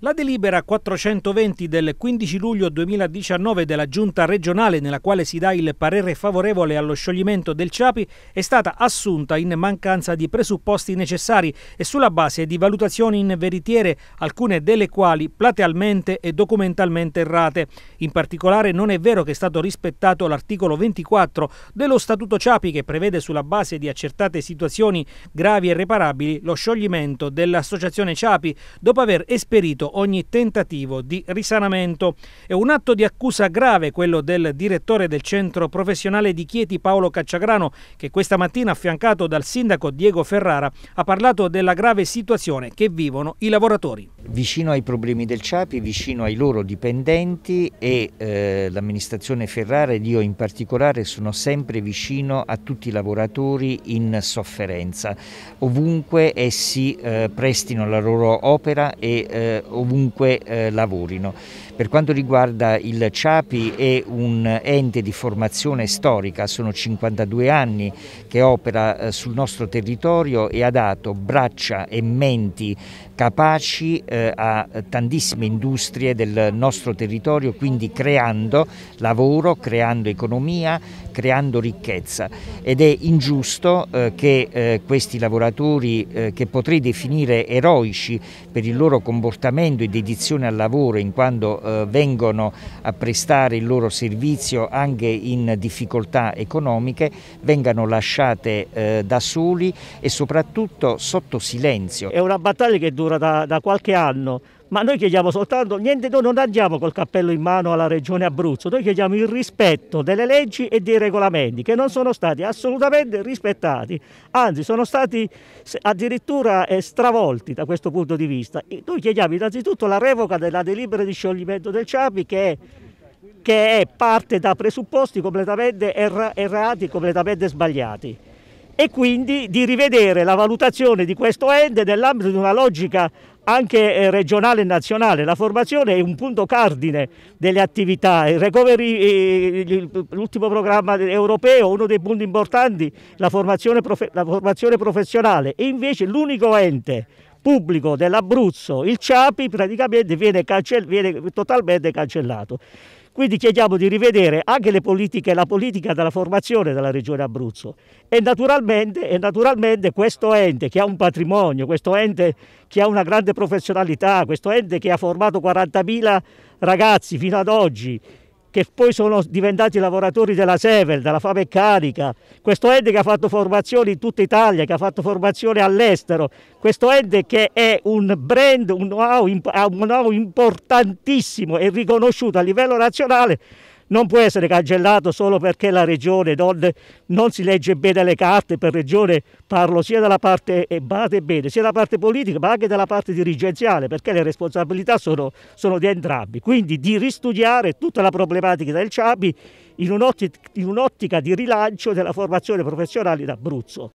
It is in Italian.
La delibera 420 del 15 luglio 2019 della Giunta regionale nella quale si dà il parere favorevole allo scioglimento del CIAPI è stata assunta in mancanza di presupposti necessari e sulla base di valutazioni inveritiere, alcune delle quali platealmente e documentalmente errate. In particolare non è vero che è stato rispettato l'articolo 24 dello Statuto CIAPI che prevede sulla base di accertate situazioni gravi e reparabili lo scioglimento dell'associazione CIAPI dopo aver esperito fallito ogni tentativo di risanamento. È un atto di accusa grave quello del direttore del centro professionale di Chieti Paolo Cacciagrano che questa mattina affiancato dal sindaco Diego Ferrara ha parlato della grave situazione che vivono i lavoratori. Vicino ai problemi del Ciapi, vicino ai loro dipendenti e eh, l'amministrazione Ferrara ed io in particolare sono sempre vicino a tutti i lavoratori in sofferenza, ovunque essi eh, prestino la loro opera e eh, ovunque eh, lavorino. Per quanto riguarda il CIAPI è un ente di formazione storica, sono 52 anni che opera eh, sul nostro territorio e ha dato braccia e menti capaci eh, a tantissime industrie del nostro territorio, quindi creando lavoro, creando economia, creando ricchezza ed è ingiusto eh, che eh, questi lavoratori eh, che potrei definire eroici per il loro comportamento approfondimento e dedizione al lavoro in quanto eh, vengono a prestare il loro servizio anche in difficoltà economiche, vengano lasciate eh, da soli e soprattutto sotto silenzio. È una battaglia che dura da, da qualche anno, ma noi chiediamo soltanto, niente, noi non andiamo col cappello in mano alla Regione Abruzzo, noi chiediamo il rispetto delle leggi e dei regolamenti che non sono stati assolutamente rispettati, anzi sono stati addirittura eh, stravolti da questo punto di vista. Noi chiediamo innanzitutto la revoca della delibera di scioglimento del CIAPI che è che parte da presupposti completamente errati, completamente sbagliati e quindi di rivedere la valutazione di questo ente nell'ambito di una logica anche eh, regionale e nazionale. La formazione è un punto cardine delle attività, eh, l'ultimo programma europeo, uno dei punti importanti, la formazione, la formazione professionale e invece l'unico ente pubblico dell'Abruzzo, il CIAPI, praticamente viene, cancell viene totalmente cancellato. Quindi chiediamo di rivedere anche le politiche, la politica della formazione della Regione Abruzzo e naturalmente, e naturalmente, questo ente che ha un patrimonio, questo ente che ha una grande professionalità, questo ente che ha formato 40.000 ragazzi fino ad oggi, che poi sono diventati lavoratori della Sevel, della Fabeccanica, questo ente che ha fatto formazione in tutta Italia, che ha fatto formazione all'estero, questo ente che è un brand, un know-how importantissimo e riconosciuto a livello nazionale, non può essere cancellato solo perché la regione non, non, si legge bene le carte, per regione parlo sia dalla parte, eh, e bene, sia dalla parte politica ma anche dalla parte dirigenziale perché le responsabilità sono, sono di entrambi. Quindi di ristudiare tutta la problematica del Ciabi in un'ottica, in un'ottica di rilancio della formazione professionale in Abruzzo.